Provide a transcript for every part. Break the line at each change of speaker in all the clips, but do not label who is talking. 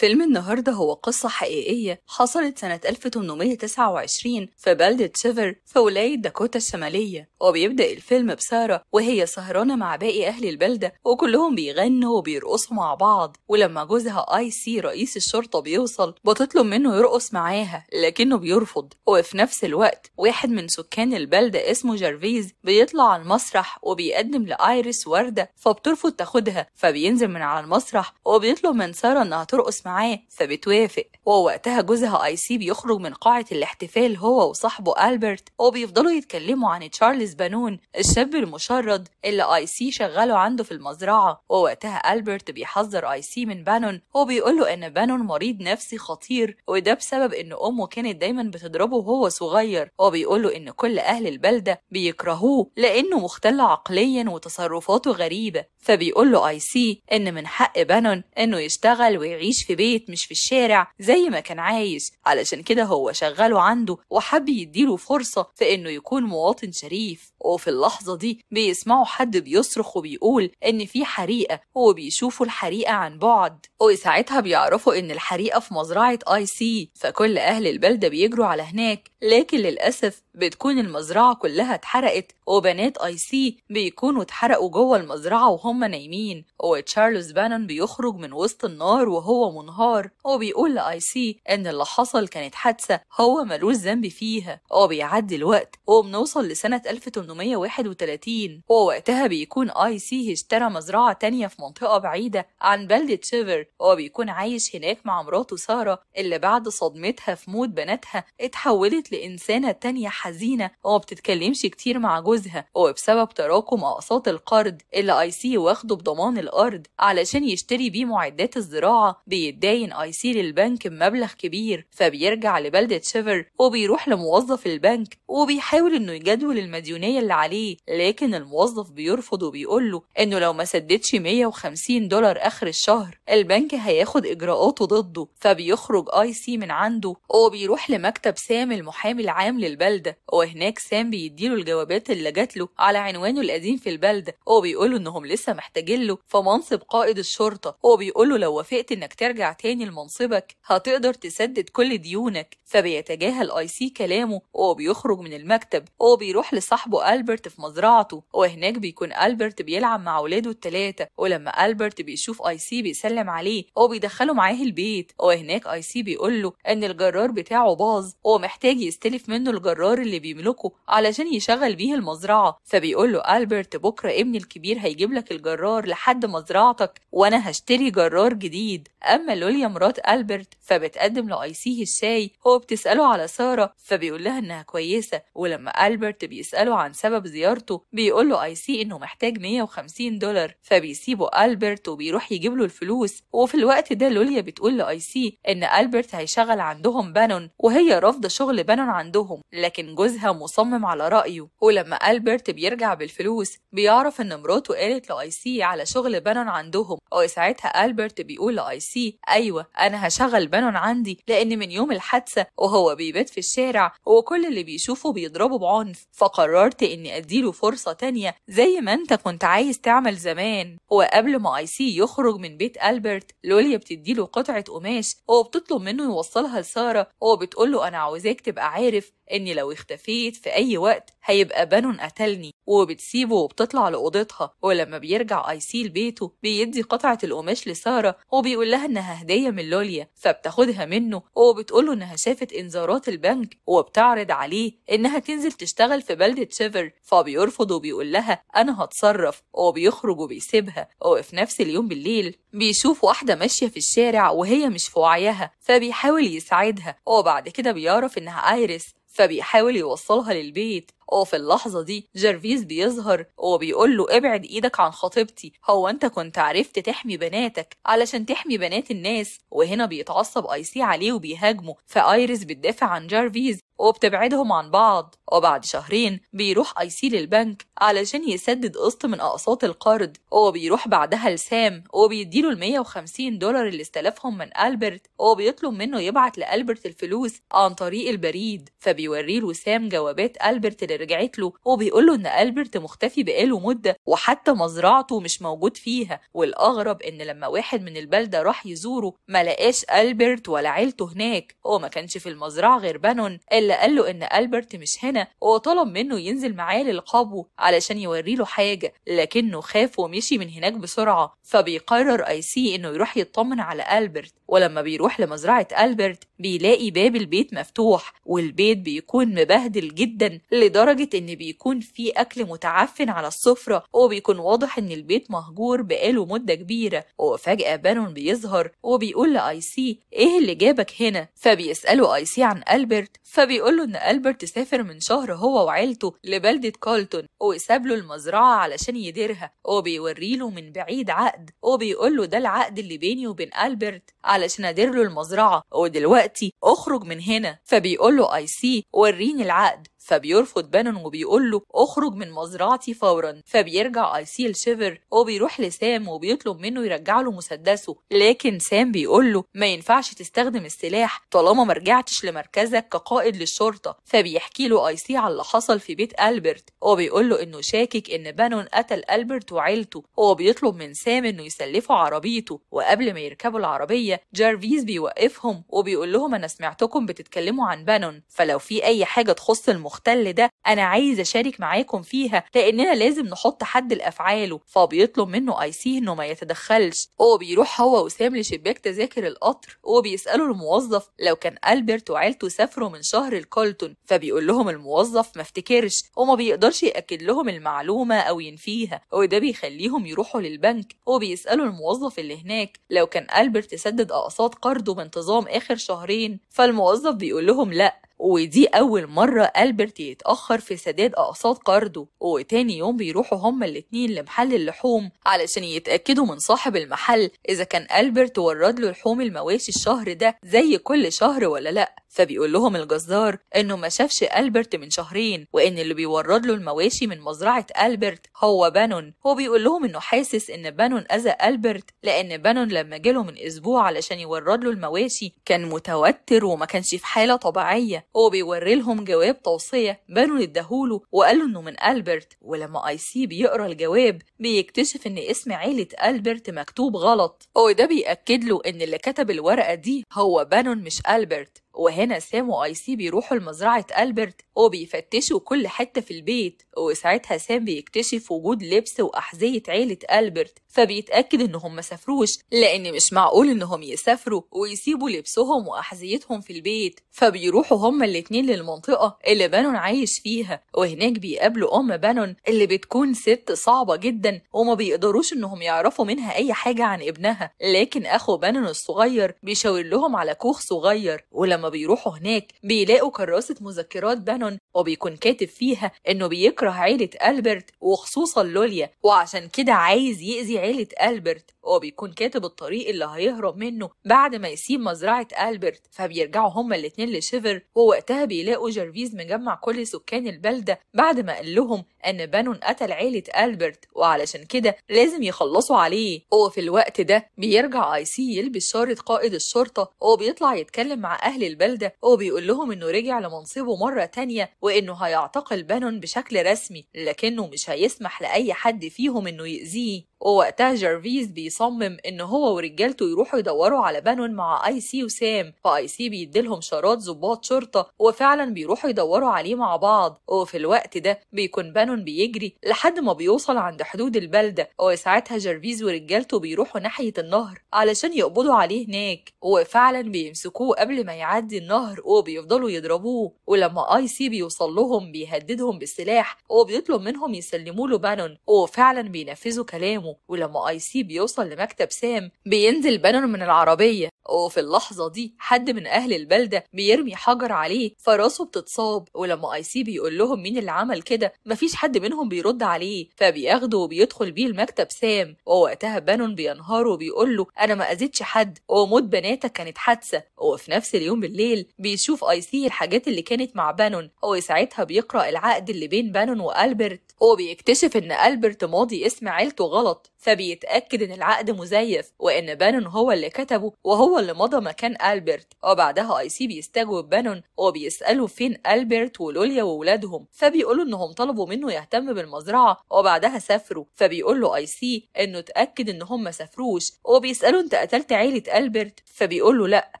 فيلم النهاردة هو قصة حقيقية حصلت سنة 1829 في بلدة شيفر في ولاية داكوتا الشمالية وبيبدأ الفيلم بسارة وهي سهرانة مع باقي أهل البلدة وكلهم بيغنوا وبيرقصوا مع بعض ولما جوزها آي سي رئيس الشرطة بيوصل بتطلب منه يرقص معاها لكنه بيرفض وفي نفس الوقت واحد من سكان البلدة اسمه جارفيز بيطلع على المسرح وبيقدم لآيريس وردة فبترفض تاخدها فبينزل من على المسرح وبيطلب من سارة إنها ترقص معاه معاه فبتوافق ووقتها جوزها اي سي بيخرج من قاعة الاحتفال هو وصاحبه ألبرت وبيفضلوا يتكلموا عن تشارلز بانون الشاب المشرد اللي اي سي شغاله عنده في المزرعة ووقتها ألبرت بيحذر اي سي من بانون وبيقول له ان بانون مريض نفسي خطير وده بسبب ان امه كانت دايما بتضربه وهو صغير وبيقول له ان كل اهل البلدة بيكرهوه لانه مختل عقليا وتصرفاته غريبة فبيقول له اي سي ان من حق بانون انه يشتغل ويعيش في البيت مش في الشارع زي ما كان عايش علشان كده هو شغله عنده وحب يديله فرصة في إنه يكون مواطن شريف وفي اللحظة دي بيسمعوا حد بيصرخ وبيقول إن في حريقة وبيشوفوا الحريقة عن بعد وساعتها بيعرفوا إن الحريقة في مزرعة آي سي فكل أهل البلدة بيجروا على هناك لكن للأسف بتكون المزرعة كلها اتحرقت وبنات آي سي بيكونوا اتحرقوا جوه المزرعة وهم نايمين وتشارلز بانون بيخرج من وسط النار وهو منهار وبيقول لآي سي إن اللي حصل كانت حادثة هو ملوش ذنب فيها وبيعدي الوقت وبنوصل لسنة 1800 1831 هو وقتها بيكون آي سي اشترى مزرعة تانية في منطقة بعيدة عن بلدة شيفر وبيكون بيكون عايش هناك مع مراته سارة اللي بعد صدمتها في موت بناتها اتحولت لإنسانة تانية حزينة وما بتتكلمش كتير مع جوزها وبسبب تراكم أقساط القرض اللي آي سي واخده بضمان الأرض علشان يشتري بيه معدات الزراعة بيتداين آي سي للبنك بمبلغ كبير فبيرجع لبلدة شيفر وبيروح لموظف البنك وبيحاول إنه يجدول المديونية اللي عليه لكن الموظف بيرفض وبيقول له انه لو ما سددش 150 دولار اخر الشهر البنك هياخد اجراءاته ضده فبيخرج اي سي من عنده وبيروح لمكتب سام المحامي العام للبلده وهناك سام بيديله الجوابات اللي جات له على عنوانه القديم في البلده وبيقول انهم لسه محتاجين له في منصب قائد الشرطه وبيقول لو وافقت انك ترجع تاني لمنصبك هتقدر تسدد كل ديونك فبيتجاهل اي سي كلامه وبيخرج من المكتب وبيروح لصاحبه ألبرت في مزرعته وهناك بيكون ألبرت بيلعب مع ولاده التلاتة ولما ألبرت بيشوف أي سي بيسلم عليه وبيدخله معاه البيت وهناك أي سي بيقول له إن الجرار بتاعه باظ ومحتاج يستلف منه الجرار اللي بيملكه علشان يشغل بيه المزرعة فبيقول له ألبرت بكرة ابني الكبير هيجيب لك الجرار لحد مزرعتك وأنا هشتري جرار جديد أما لوليا مرات ألبرت فبتقدم لأي سي الشاي وبتسأله على سارة فبيقول لها إنها كويسة ولما ألبرت بيسأله عن سبب زيارته بيقول له اي سي انه محتاج 150 دولار فبيسيبه البرت وبيروح يجيب له الفلوس وفي الوقت ده لوليا بتقول لاي سي ان البرت هيشغل عندهم بانون وهي رافضه شغل بانون عندهم لكن جوزها مصمم على رايه ولما البرت بيرجع بالفلوس بيعرف ان مراته قالت لاي سي على شغل بانون عندهم وساعتها البرت بيقول لاي سي ايوه انا هشغل بانون عندي لان من يوم الحادثه وهو بيبات في الشارع وكل اللي بيشوفه بيضربه بعنف فقررت إني أديله فرصة تانية زي ما أنت كنت عايز تعمل زمان هو قبل ما آي سي يخرج من بيت ألبرت لوليا بتديله قطعة قماش هو بتطلب منه يوصلها لسارة هو بتقوله أنا عاوزاك تبقى عارف إني لو اختفيت في أي وقت هيبقى بانون قتلني وبتسيبه وبتطلع لأوضتها ولما بيرجع سي لبيته بيدي قطعة القماش لسارة وبيقول لها إنها هدية من لوليا فبتاخدها منه وبتقول له إنها شافت إنذارات البنك وبتعرض عليه إنها تنزل تشتغل في بلدة شيفر فبيرفض وبيقول لها أنا هتصرف وبيخرج وبيسيبها وفي نفس اليوم بالليل بيشوف واحدة ماشية في الشارع وهي مش في وعيها فبيحاول يساعدها وبعد كده بيعرف إنها آيريس فبيحاول يوصلها للبيت وفي اللحظة دي جارفيز بيظهر وبيقول له ابعد ايدك عن خطيبتي هو انت كنت عرفت تحمي بناتك علشان تحمي بنات الناس وهنا بيتعصب ايسي عليه وبيهاجمه فايريس بتدافع عن جارفيز وبتبعدهم عن بعض وبعد شهرين بيروح سي للبنك علشان يسدد قسط من اقساط القرض وبيروح بعدها لسام وبيديله ال 150 دولار اللي استلفهم من البرت وبيطلب منه يبعت لالبرت الفلوس عن طريق البريد له سام جوابات البرت اللي رجعت له وبيقول له ان البرت مختفي بقاله مده وحتى مزرعته مش موجود فيها والاغرب ان لما واحد من البلده راح يزوره ما لقاش البرت ولا عيلته هناك هو ما كانش في المزرعه غير بانون اللي قال له ان البرت مش هنا وطلب منه ينزل معاه للقبو علشان يوريله حاجة لكنه خاف ومشي من هناك بسرعة فبيقرر اي سي انه يروح يطمن على ألبرت ولما بيروح لمزرعة ألبرت بيلاقي باب البيت مفتوح والبيت بيكون مبهدل جدا لدرجة ان بيكون في اكل متعفن على السفرة وبيكون واضح ان البيت مهجور بقاله مدة كبيرة وفجأة بانون بيظهر وبيقول لآي سي ايه اللي جابك هنا فبيسأله آي سي عن ألبرت فبيقول له ان ألبرت سافر من شهر هو وعيلته لبلدة كولتون وساب له المزرعة علشان يديرها وبيوريله من بعيد عقد وبيقول له ده العقد اللي بيني وبين ألبرت علشان أدير له المزرعة ودلوقتي أخرج من هنا فبيقول له أي سي وريني العقد فبيرفض بانون وبيقول له اخرج من مزرعتي فورا فبيرجع ايسيل شيفر وبيروح لسام وبيطلب منه يرجع له مسدسه لكن سام بيقول له ما ينفعش تستخدم السلاح طالما ما رجعتش لمركزك كقائد للشرطه فبيحكي له ايسي على اللي حصل في بيت البرت وبيقول له انه شاكك ان بانون قتل البرت وعيلته وبيطلب من سام انه يسلفه عربيته وقبل ما يركبوا العربيه جارفيز بيوقفهم وبيقول لهم انا سمعتكم بتتكلموا عن بانون فلو في اي حاجه تخص المخ المختل ده انا عايز اشارك معاكم فيها لاننا لازم نحط حد لافعاله فبيطلب منه اي سي انه ما يتدخلش هو بيروح هو وسام لشباك تذاكر القطر هو بيساله الموظف لو كان البرت وعيلته سافروا من شهر الكولتون فبيقول لهم الموظف ما افتكرش وما بيقدرش ياكد لهم المعلومه او ينفيها وده بيخليهم يروحوا للبنك وبيسالوا الموظف اللي هناك لو كان البرت سدد اقساط قرضه بانتظام اخر شهرين فالموظف بيقول لهم لا ودي أول مرة ألبرت يتأخر في سداد أقساط قرضه وتاني يوم بيروحوا هما الاتنين لمحل اللحوم علشان يتأكدوا من صاحب المحل إذا كان ألبرت ورد له لحوم المواشي الشهر ده زي كل شهر ولا لأ فبيقول لهم الجزار إنه ما شافش ألبرت من شهرين وإن اللي بيورد له المواشي من مزرعة ألبرت هو بانون هو بيقول لهم إنه حاسس إن بانون أذى ألبرت لأن بانون لما جاله من أسبوع علشان يورد له المواشي كان متوتر وما كانش في حالة طبيعية هو بيوري لهم جواب توصية بانو اداهوله وقالوا انه من ألبرت ولما اي سي بيقرا الجواب بيكتشف ان اسم عيلة ألبرت مكتوب غلط هو ده بيأكد له ان اللي كتب الورقة دي هو بانون مش ألبرت وهنا سام واي سي بيروحوا لمزرعة ألبرت وبيفتشوا كل حتة في البيت وساعتها سام بيكتشف وجود لبس وأحذية عيلة ألبرت فبيتأكد إنهم مسافروش لأن مش معقول إنهم يسافروا ويسيبوا لبسهم وأحذيتهم في البيت فبيروحوا هما الاتنين للمنطقة اللي بانون عايش فيها وهناك بيقابلوا أم بانون اللي بتكون ست صعبة جدا وما بيقدروش إنهم يعرفوا منها أي حاجة عن ابنها لكن أخو بانون الصغير بيشاور لهم على كوخ صغير ولما لما بيروحوا هناك بيلاقوا كراسة مذكرات بانون وبيكون كاتب فيها إنه بيكره عيلة ألبرت وخصوصا لوليا وعشان كده عايز يأذي عيلة ألبرت هو بيكون كاتب الطريق اللي هيهرب منه بعد ما يسيب مزرعة ألبرت فبيرجعوا هما الاتنين لشيفر ووقتها بيلاقوا جارفيز مجمع كل سكان البلدة بعد ما قال لهم أن بانون قتل عيلة ألبرت وعلشان كده لازم يخلصوا عليه وفي الوقت ده بيرجع آي سي يلبس شارة قائد الشرطة وبيطلع يتكلم مع أهل البلدة وبيقول لهم إنه رجع لمنصبه مرة تانية وإنه هيعتقل بانون بشكل رسمي لكنه مش هيسمح لأي حد فيهم إنه يأذيه ووقتها جارفيز بي بيصمم ان هو ورجالته يروحوا يدوروا على بانون مع اي سي وسام فاي سي بيديلهم شارات ظباط شرطه وفعلا بيروحوا يدوروا عليه مع بعض وفي الوقت ده بيكون بانون بيجري لحد ما بيوصل عند حدود البلده وساعتها جرفيز ورجالته بيروحوا ناحيه النهر علشان يقبضوا عليه هناك وفعلا بيمسكوه قبل ما يعدي النهر وبيفضلوا يضربوه ولما اي سي بيوصل لهم بيهددهم بالسلاح وبيطلب منهم يسلموا له بانون وفعلا بينفذوا كلامه ولما اي سي بيوصل بيوصل لمكتب سام بينزل بانون من العربية وفي اللحظة دي حد من أهل البلدة بيرمي حجر عليه فراسه بتتصاب ولما اي سي بيقول لهم مين اللي عمل كده مفيش حد منهم بيرد عليه فبياخده وبيدخل بيه المكتب سام ووقتها بانون بينهار وبيقول له انا ما اذيتش حد وموت بناتك كانت حادثه وفي نفس اليوم بالليل بيشوف اي سي الحاجات اللي كانت مع بانون وساعتها بيقرا العقد اللي بين بانون والبرت وبيكتشف ان البرت ماضي اسم عيلته غلط فبيتأكد إن العقد مزيف وإن بانون هو اللي كتبه وهو اللي مضى مكان ألبرت وبعدها أي سي بيستجوب بانون وبيسأله فين ألبرت ولوليا وولادهم فبيقولوا إنهم طلبوا منه يهتم بالمزرعة وبعدها سافروا فبيقول له أي سي إنه اتأكد إن هم سافروش وبيسأله أنت قتلت عيلة ألبرت فبيقول له لأ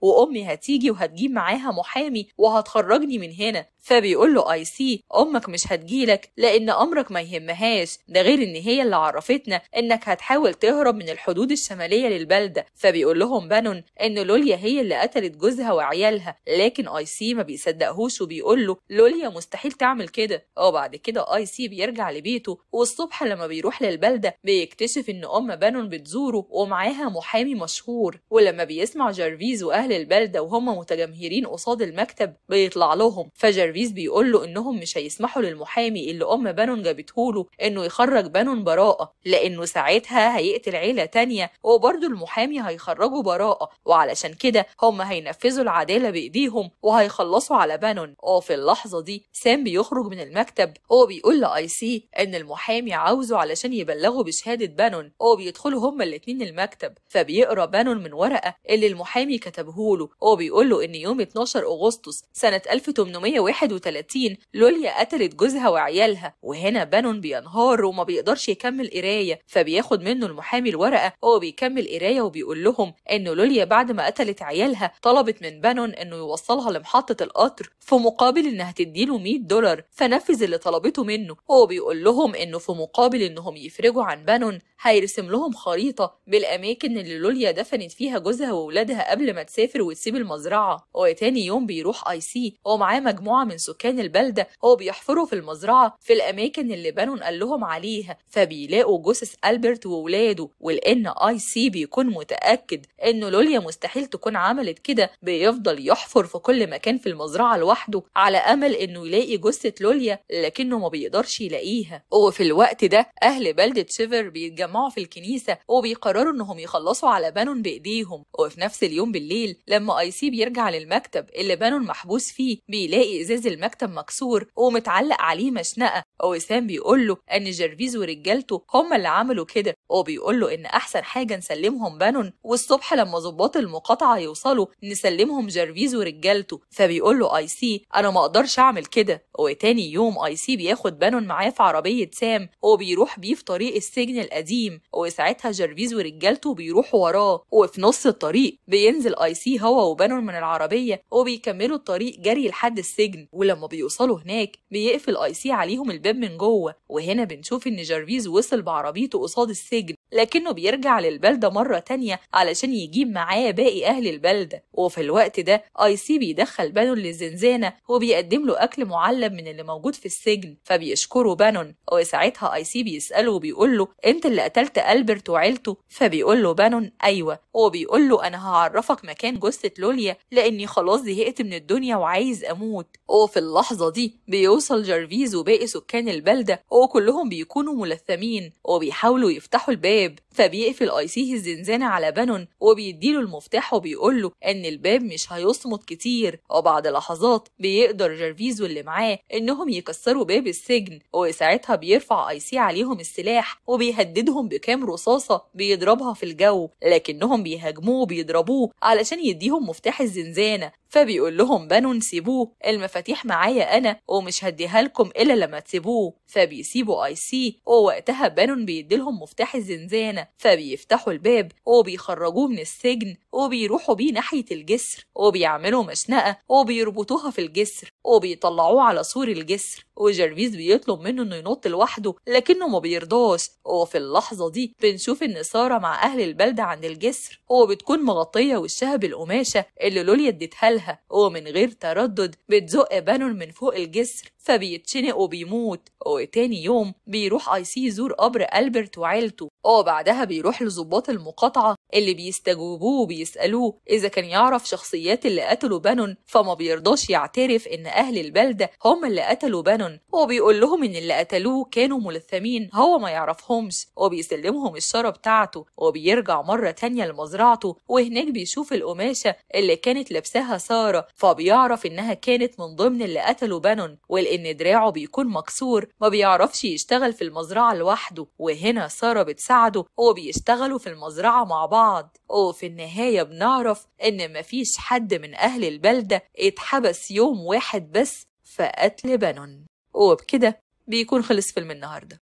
وأمي هتيجي وهتجيب معاها محامي وهتخرجني من هنا فبيقول له اي سي امك مش هتجيلك لان امرك ما يهمهاش ده غير ان هي اللي عرفتنا انك هتحاول تهرب من الحدود الشماليه للبلده فبيقول لهم بانون ان لوليا هي اللي قتلت جوزها وعيالها لكن اي سي ما بيصدقهوش وبيقول له لوليا مستحيل تعمل كده وبعد آه، كده اي سي بيرجع لبيته والصبح لما بيروح للبلده بيكتشف ان ام بانون بتزوره ومعاها محامي مشهور ولما بيسمع جارفيز واهل البلده وهم متجمهرين قصاد المكتب بيطلع لهم فجارفيز سيرفيس بيقول له انهم مش هيسمحوا للمحامي اللي ام بانون جابته له انه يخرج بانون براءه لانه ساعتها هيقتل عيله تانية وبرضه المحامي هيخرجه براءه وعلشان كده هم هينفذوا العداله بايديهم وهيخلصوا على بانون وفي اللحظه دي سام بيخرج من المكتب وبيقول بيقول لاي سي ان المحامي عاوزه علشان يبلغه بشهاده بانون وبيدخلوا هما الاتنين المكتب فبيقرا بانون من ورقه اللي المحامي كتبه له وبيقول له ان يوم 12 اغسطس سنه 1801 31 لوليا قتلت جوزها وعيالها وهنا بانون بينهار وما بيقدرش يكمل قرايه فبياخد منه المحامي الورقه وهو بيكمل قرايه وبيقول لهم ان لوليا بعد ما قتلت عيالها طلبت من بانون انه يوصلها لمحطه القطر في مقابل انها تديله 100 دولار فنفذ اللي طلبته منه وهو بيقول لهم انه في مقابل انهم يفرجوا عن بانون هيرسم لهم خريطة بالأماكن اللي لوليا دفنت فيها جوزها وولادها قبل ما تسافر وتسيب المزرعة وتاني يوم بيروح اي سي ومعاه مجموعة من سكان البلدة هو بيحفروا في المزرعة في الأماكن اللي بانون قال لهم عليها فبيلاقوا جثث ألبرت وولاده ولأن اي سي بيكون متأكد إن لوليا مستحيل تكون عملت كده بيفضل يحفر في كل مكان في المزرعة لوحده على أمل إنه يلاقي جثة لوليا لكنه ما بيقدرش يلاقيها وفي الوقت ده أهل بلدة شيفر بيتجمعوا بيتجمعوا في الكنيسة وبيقرروا إنهم يخلصوا على بانون بإيديهم وفي نفس اليوم بالليل لما أي سي بيرجع للمكتب اللي بانون محبوس فيه بيلاقي إزاز المكتب مكسور ومتعلق عليه مشنقة وسام بيقول له إن جيرفيز ورجالته هم اللي عملوا كده وبيقول له إن أحسن حاجة نسلمهم بانون والصبح لما ظباط المقاطعة يوصلوا نسلمهم جيرفيز ورجالته فبيقول له أي سي أنا ما أقدرش أعمل كده وتاني يوم أي سي بياخد بانون معاه في عربية سام وبيروح بيه في طريق السجن القديم القديم وساعتها جرفيز ورجالته بيروحوا وراه وفي نص الطريق بينزل اي سي هو وبانون من العربيه وبيكملوا الطريق جري لحد السجن ولما بيوصلوا هناك بيقفل اي سي عليهم الباب من جوه وهنا بنشوف ان جرفيز وصل بعربيته قصاد السجن لكنه بيرجع للبلدة مرة تانية علشان يجيب معاه باقي أهل البلدة وفي الوقت ده آي سي بيدخل بانون للزنزانة وبيقدم له أكل معلب من اللي موجود في السجن فبيشكره بانون وساعتها آي سي بيسأله وبيقول له أنت اللي قتلت ألبرت وعيلته فبيقول له بانون أيوة وبيقول له أنا هعرفك مكان جثة لوليا لأني خلاص زهقت من الدنيا وعايز أموت وفي اللحظة دي بيوصل جارفيز وباقي سكان البلدة وكلهم بيكونوا ملثمين وبيحاولوا يفتحوا الباب الباب فبيقفل أيسيه الزنزانة على بانون وبيديله المفتاح وبيقوله إن الباب مش هيصمت كتير وبعد لحظات بيقدر جرفيز واللي معاه إنهم يكسروا باب السجن وساعتها بيرفع أيسيه عليهم السلاح وبيهددهم بكام رصاصة بيضربها في الجو لكنهم بيهاجموه وبيضربوه علشان يديهم مفتاح الزنزانة فبيقول لهم بنو سيبوه المفاتيح معايا أنا ومش هديها لكم إلا لما تسيبوه فبيسيبوا آي سي ووقتها بنون بيديلهم مفتاح الزنزانة فبيفتحوا الباب وبيخرجوه من السجن وبيروحوا بيه ناحية الجسر وبيعملوا مشنقة وبيربطوها في الجسر وبيطلعوه على سور الجسر وجرفيز بيطلب منه انه ينط لوحده لكنه ما بيرضاش وفي اللحظة دي بنشوف ان سارة مع اهل البلدة عند الجسر وبتكون مغطية وشها بالقماشة اللي لوليا اديتها لها بيها ومن غير تردد بتزق بانون من فوق الجسر فبيتشنق وبيموت وتاني يوم بيروح اي سي يزور قبر ألبرت وعيلته وبعدها بيروح لظباط المقاطعة اللي بيستجوبوه وبيسألوه إذا كان يعرف شخصيات اللي قتلوا بانون فما بيرضاش يعترف إن أهل البلدة هم اللي قتلوا بانون وبيقول لهم إن اللي قتلوه كانوا ملثمين هو ما يعرفهمش وبيسلمهم الشارة بتاعته وبيرجع مرة تانية لمزرعته وهناك بيشوف القماشة اللي كانت لابساها سارة سارة فبيعرف إنها كانت من ضمن اللي قتلوا بانون ولأن دراعه بيكون مكسور ما بيعرفش يشتغل في المزرعة لوحده وهنا سارة بتساعده وبيشتغلوا في المزرعة مع بعض وفي النهاية بنعرف إن مفيش حد من أهل البلدة اتحبس يوم واحد بس فقتل بانون وبكده بيكون خلص فيلم النهارده